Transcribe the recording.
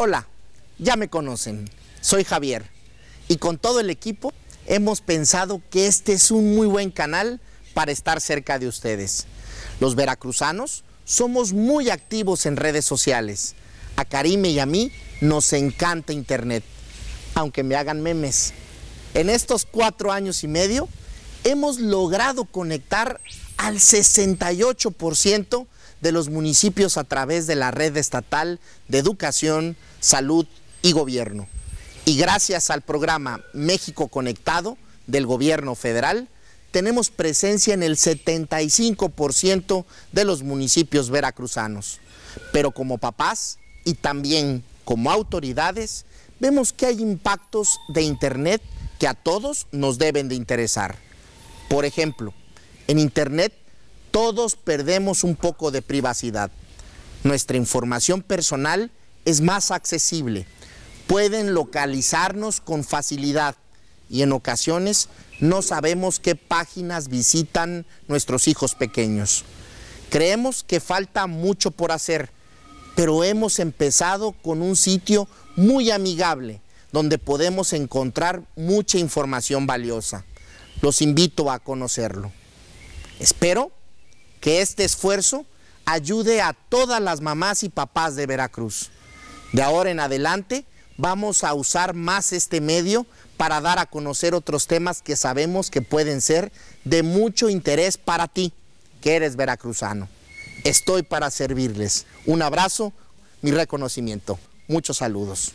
Hola, ya me conocen, soy Javier y con todo el equipo hemos pensado que este es un muy buen canal para estar cerca de ustedes. Los veracruzanos somos muy activos en redes sociales. A Karime y a mí nos encanta Internet, aunque me hagan memes. En estos cuatro años y medio hemos logrado conectar al 68% de los municipios a través de la red estatal de educación, salud y gobierno. Y gracias al programa México Conectado del gobierno federal, tenemos presencia en el 75% de los municipios veracruzanos. Pero como papás y también como autoridades, vemos que hay impactos de Internet que a todos nos deben de interesar. Por ejemplo, en Internet todos perdemos un poco de privacidad. Nuestra información personal es más accesible. Pueden localizarnos con facilidad y en ocasiones no sabemos qué páginas visitan nuestros hijos pequeños. Creemos que falta mucho por hacer, pero hemos empezado con un sitio muy amigable donde podemos encontrar mucha información valiosa. Los invito a conocerlo. Espero que este esfuerzo ayude a todas las mamás y papás de Veracruz. De ahora en adelante vamos a usar más este medio para dar a conocer otros temas que sabemos que pueden ser de mucho interés para ti, que eres veracruzano. Estoy para servirles. Un abrazo, mi reconocimiento. Muchos saludos.